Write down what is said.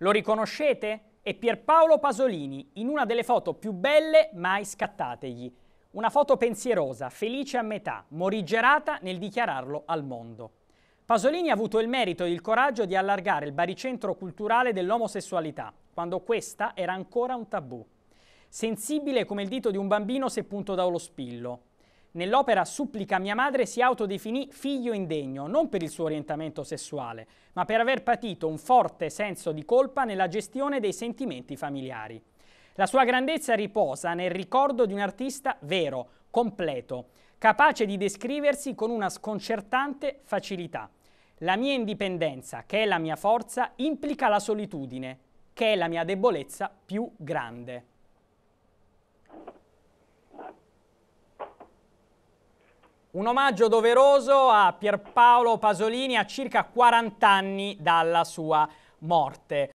Lo riconoscete? È Pierpaolo Pasolini in una delle foto più belle mai scattategli. Una foto pensierosa, felice a metà, morigerata nel dichiararlo al mondo. Pasolini ha avuto il merito e il coraggio di allargare il baricentro culturale dell'omosessualità, quando questa era ancora un tabù. Sensibile come il dito di un bambino se punto da uno spillo, Nell'opera Supplica mia madre si autodefinì figlio indegno, non per il suo orientamento sessuale, ma per aver patito un forte senso di colpa nella gestione dei sentimenti familiari. La sua grandezza riposa nel ricordo di un artista vero, completo, capace di descriversi con una sconcertante facilità. La mia indipendenza, che è la mia forza, implica la solitudine, che è la mia debolezza più grande. Un omaggio doveroso a Pierpaolo Pasolini a circa 40 anni dalla sua morte.